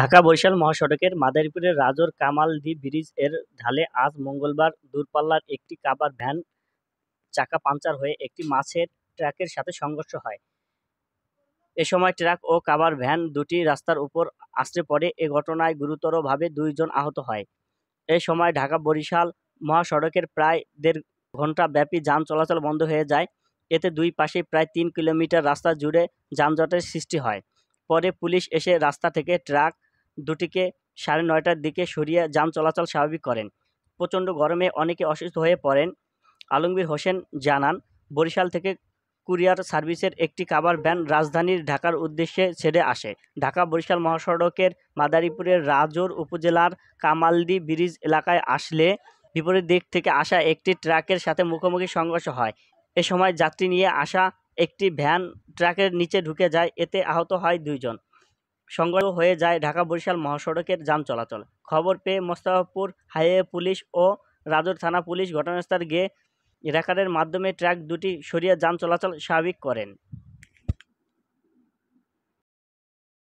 ঢাকা বরিশাল মহাসড়কের মাদারীপুরের রাজর কামালদি ব্রিজ এর ঢালে আজ মঙ্গলবার দূরপাল্লার একটি কাবার ভ্যান চাকা পাঞ্চার হয়ে একটি মাছের ট্রাকের সাথে সংঘর্ষ হয় এ সময় ট্রাক ও কাবার ভ্যান দুটি রাস্তার উপর আসতে পড়ে এ ঘটনায় গুরুতরভাবে দুইজন আহত হয় এ সময় ঢাকা বরিশাল মহাসড়কের প্রায় দেড় ঘন্টা ব্যাপী যান চলাচল বন্ধ হয়ে যায় এতে দুই পাশে প্রায় তিন কিলোমিটার রাস্তা জুড়ে যানজটের সৃষ্টি হয় পরে পুলিশ এসে রাস্তা থেকে ট্রাক দুটিকে সাড়ে নয়টার দিকে সরিয়ে যান চলাচল স্বাভাবিক করেন প্রচণ্ড গরমে অনেকে অসুস্থ হয়ে পড়েন আলমগীর হোসেন জানান বরিশাল থেকে কুরিয়ার সার্ভিসের একটি কাবার ভ্যান রাজধানীর ঢাকার উদ্দেশ্যে ছেড়ে আসে ঢাকা বরিশাল মহাসড়কের মাদারীপুরের রাজোর উপজেলার কামালদি ব্রিজ এলাকায় আসলে বিপরীত দিক থেকে আসা একটি ট্রাকের সাথে মুখোমুখি সংঘর্ষ হয় এ সময় যাত্রী নিয়ে আসা একটি ভ্যান ট্রাকের নিচে ঢুকে যায় এতে আহত হয় দুইজন সংগ্রহ হয়ে যায় ঢাকা বরিশাল মহাসড়কের যান চলাচল খবর পেয়ে মোস্তাফাপুর হাইওয়ে পুলিশ ও রাজর থানা পুলিশ ঘটনাস্থল গিয়ে রেকারের মাধ্যমে ট্রাক দুটি সরিয়ে যান চলাচল স্বাভাবিক করেন